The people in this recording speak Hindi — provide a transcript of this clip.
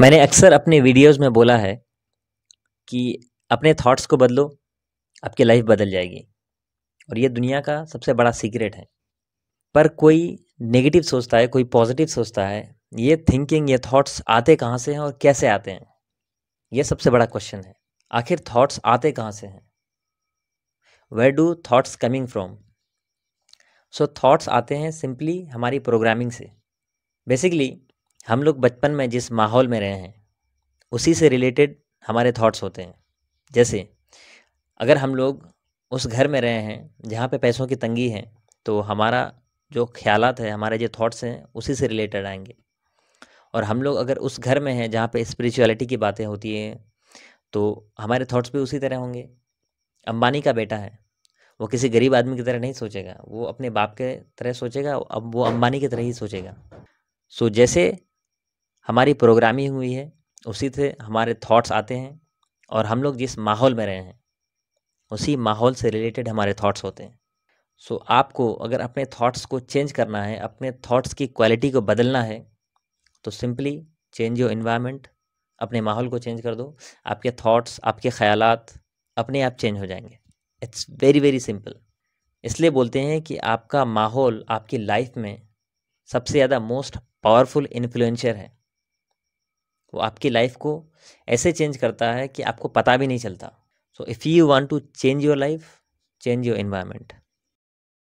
मैंने अक्सर अपने वीडियोस में बोला है कि अपने थॉट्स को बदलो आपकी लाइफ बदल जाएगी और ये दुनिया का सबसे बड़ा सीक्रेट है पर कोई नेगेटिव सोचता है कोई पॉजिटिव सोचता है ये थिंकिंग ये थॉट्स आते कहाँ से हैं और कैसे आते हैं ये सबसे बड़ा क्वेश्चन है आखिर थॉट्स आते कहाँ से हैं where do thoughts coming from so thoughts आते हैं सिंपली हमारी प्रोग्रामिंग से बेसिकली हम लोग बचपन में जिस माहौल में रहे हैं उसी से रिलेटेड हमारे थॉट्स होते हैं जैसे अगर हम लोग उस घर में रहे हैं जहाँ पे पैसों की तंगी है तो हमारा जो ख्यालात है हमारे जो थॉट्स हैं उसी से रिलेटेड आएंगे और हम लोग अगर उस घर में हैं जहाँ पे स्पिरिचुअलिटी की बातें होती हैं तो हमारे थॉट्स भी उसी तरह होंगे अंबानी का बेटा है वो किसी गरीब आदमी की तरह नहीं सोचेगा वो अपने बाप के तरह सोचेगा अब वो अंबानी की तरह ही सोचेगा सो जैसे हमारी प्रोग्रामिंग हुई है उसी से हमारे थॉट्स आते हैं और हम लोग जिस माहौल में रहे हैं उसी माहौल से रिलेटेड हमारे थॉट्स होते हैं सो so, आपको अगर अपने थॉट्स को चेंज करना है अपने थॉट्स की क्वालिटी को बदलना है तो सिंपली चेंज योर इन्वायरमेंट अपने माहौल को चेंज कर दो आपके थॉट्स आपके ख्याल अपने आप चेंज हो जाएंगे इट्स वेरी वेरी सिंपल इसलिए बोलते हैं कि आपका माहौल आपकी लाइफ में सबसे ज़्यादा मोस्ट पावरफुल इन्फ्लुएंसर है वो आपकी लाइफ को ऐसे चेंज करता है कि आपको पता भी नहीं चलता so if you want to change your life change your environment